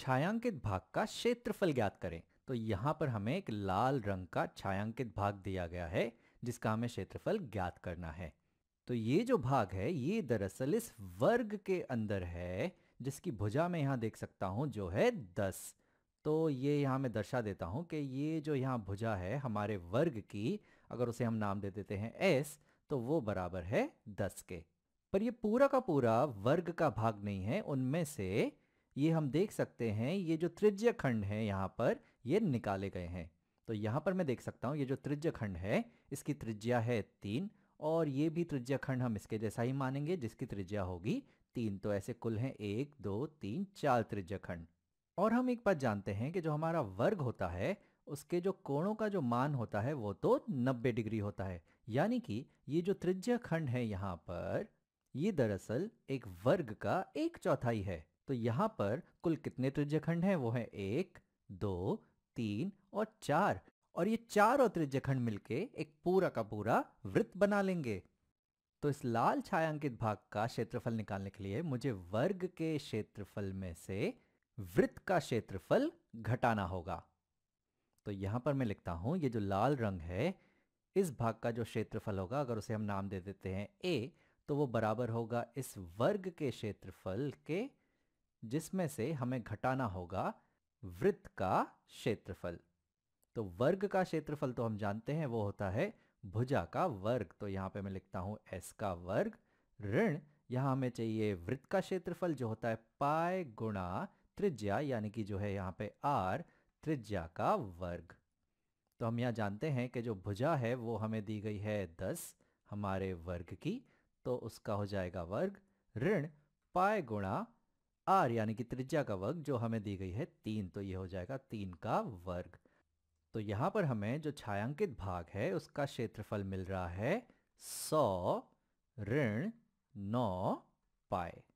छायांकित भाग का क्षेत्रफल ज्ञात करें तो यहाँ पर हमें एक लाल रंग का छायांकित भाग दिया गया है जिसका हमें क्षेत्रफल ज्ञात करना है तो ये जो भाग है ये दरअसल इस वर्ग के अंदर है जिसकी भुजा में यहाँ देख सकता हूँ जो है दस तो ये यहाँ मैं दर्शा देता हूँ कि ये जो यहाँ भुजा है हमारे वर्ग की अगर उसे हम नाम दे देते हैं एस तो वो बराबर है दस के पर ये पूरा का पूरा वर्ग का भाग नहीं है उनमें से ये हम देख सकते हैं ये जो त्रिज्य खंड है यहाँ पर ये निकाले गए हैं तो यहाँ पर मैं देख सकता हूँ ये जो त्रिज्य खंड है इसकी त्रिज्या है तीन और ये भी त्रिज्य खंड हम इसके जैसा ही मानेंगे जिसकी त्रिज्या होगी तीन तो ऐसे कुल हैं एक दो तीन चार त्रिज्य खंड और हम एक बात जानते हैं कि जो हमारा वर्ग होता है उसके जो कोणों का जो मान होता है वो तो 90 डिग्री होता है यानी कि ये जो त्रिज्य खंड है यहाँ पर ये दरअसल एक वर्ग का एक चौथाई है तो यहां पर कुल कितने त्रिज्यखंड हैं वो है एक दो तीन और चार और ये चारों त्रिज्यखंड मिलके एक पूरा का पूरा वृत्त बना लेंगे तो इस लाल छायांकित भाग का क्षेत्रफल निकालने के लिए मुझे वर्ग के क्षेत्रफल में से वृत्त का क्षेत्रफल घटाना होगा तो यहां पर मैं लिखता हूं ये जो लाल रंग है इस भाग का जो क्षेत्रफल होगा अगर उसे हम नाम दे देते हैं ए तो वो बराबर होगा इस वर्ग के क्षेत्रफल के जिसमें से हमें घटाना होगा वृत्त का क्षेत्रफल तो वर्ग का क्षेत्रफल तो हम जानते हैं वो होता है भुजा का वर्ग तो यहां पे मैं लिखता हूं एस का वर्ग ऋण यहां हमें चाहिए वृत्त का क्षेत्रफल जो होता है पाए गुणा त्रिज्या यानी कि जो है यहाँ पे आर त्रिज्या का वर्ग तो हम यहां जानते हैं कि जो भुजा है वो हमें दी गई है दस हमारे वर्ग की तो उसका हो जाएगा वर्ग ऋण पाए गुणा आर यानी कि त्रिज्या का वर्ग जो हमें दी गई है तीन तो ये हो जाएगा तीन का वर्ग तो यहाँ पर हमें जो छायांकित भाग है उसका क्षेत्रफल मिल रहा है सौ ऋण नौ पाए